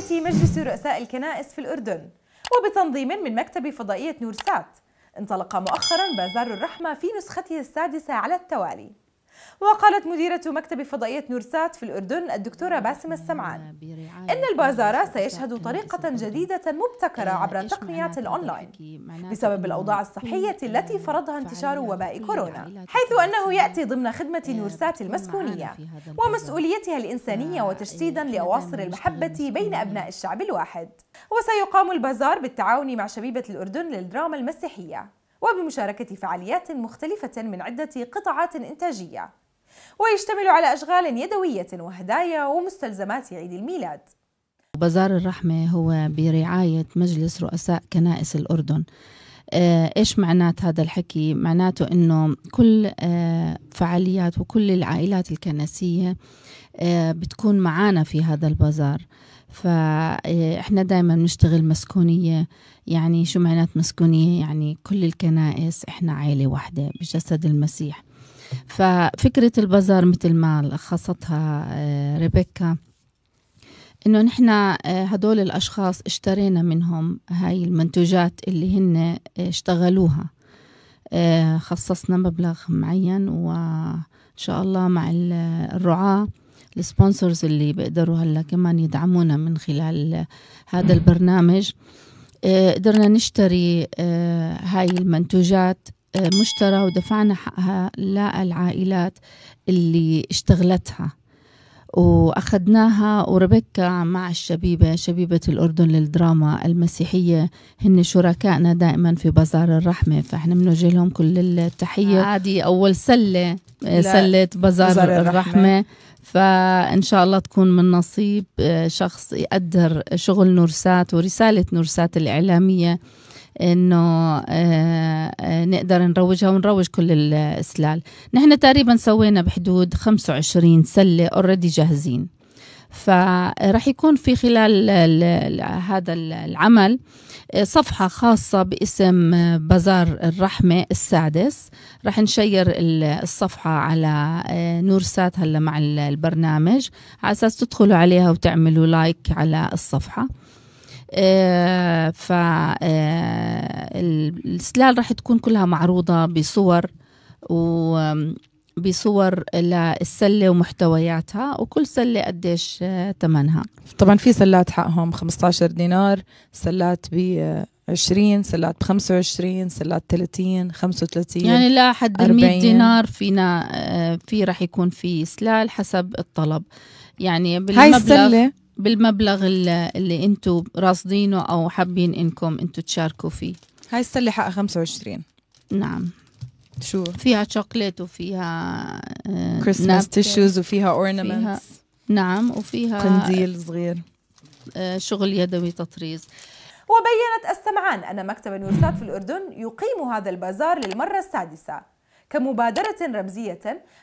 برعاية مجلس رؤساء الكنائس في الأردن وبتنظيم من مكتب فضائية نورسات انطلق مؤخرا بازار الرحمة في نسخته السادسة على التوالي وقالت مديرة مكتب فضائية نورسات في الأردن الدكتورة نعم، باسم السمعان نعم، إن البازار سيشهد طريقة جديدة مبتكرة عبر تقنيات الأونلاين بسبب الأوضاع الصحية التي فرضها انتشار وباء كورونا حيث أنه يأتي ضمن خدمة آه، نورسات المسكونية ومسؤوليتها الإنسانية وتجسيدا لأواصر المحبة بين أبناء الشعب الواحد وسيقام البازار بالتعاون مع شبيبة الأردن للدراما المسيحية وبمشاركة فعاليات مختلفة من عدة قطاعات إنتاجية ويشتمل على أشغال يدوية وهدايا ومستلزمات عيد الميلاد بازار الرحمة هو برعاية مجلس رؤساء كنائس الأردن آه، ايش معنات هذا الحكي معناته انه كل آه، فعاليات وكل العائلات الكنسيه آه، بتكون معانا في هذا البازار فإحنا إيه، دائما بنشتغل مسكونية يعني شو معنات مسكونية يعني كل الكنائس إحنا عائلة واحدة بجسد المسيح ففكرة البازار مثل ما لخصتها إيه، ريبيكا انه نحن إيه، هدول الاشخاص اشترينا منهم هاي المنتوجات اللي هن اشتغلوها خصصنا مبلغ معين وان شاء الله مع الرعاة السبونسرز اللي بيقدروا هلا كمان يدعمونا من خلال هذا البرنامج آه، قدرنا نشتري آه، هاي المنتوجات آه، مشترى ودفعنا حقها للعائلات اللي اشتغلتها وأخذناها وربيكا مع الشبيبة شبيبة الأردن للدراما المسيحية هن شركائنا دائما في بازار الرحمة فإحنا بنوجه لهم كل التحية عادي أول سلة سلة بازار, بازار الرحمة, الرحمة. فإن شاء الله تكون من نصيب آه، شخص يقدر شغل نورسات ورسالة نورسات الإعلامية انه آه، آه، نقدر نروجها ونروج كل السلال نحن تقريبا سوينا بحدود 25 سله اوريدي جاهزين فرح يكون في خلال هذا العمل آه، صفحة خاصة باسم بازار الرحمة السادس رح نشير الصفحة على نورسات هلا مع البرنامج على أساس تدخلوا عليها وتعملوا لايك على الصفحة آه، آه، السلال راح تكون كلها معروضة بصور و بصور للسلة ومحتوياتها وكل سلة قديش ثمنها آه، طبعا في سلات حقهم 15 دينار سلات ب 20 سلات ب 25 سلات 30 35 يعني لا حد ال 100 دينار فينا في رح يكون في سلال حسب الطلب يعني بالمبلغ هاي السلة بالمبلغ اللي, انتم راصدينه او حابين انكم انتم تشاركوا فيه هاي السله حقها 25 نعم شو فيها شوكليت وفيها كريسماس آه، تيشوز وفيها اورنمنتس نعم وفيها قنديل صغير آه، شغل يدوي تطريز وبينت السمعان أن مكتب النورسات في الأردن يقيم هذا البازار للمرة السادسة كمبادرة رمزية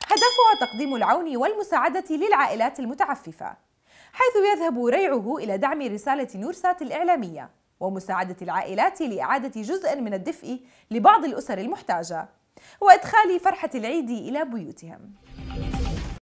هدفها تقديم العون والمساعدة للعائلات المتعففة حيث يذهب ريعه إلى دعم رسالة نورسات الإعلامية ومساعدة العائلات لإعادة جزء من الدفء لبعض الأسر المحتاجة وإدخال فرحة العيد إلى بيوتهم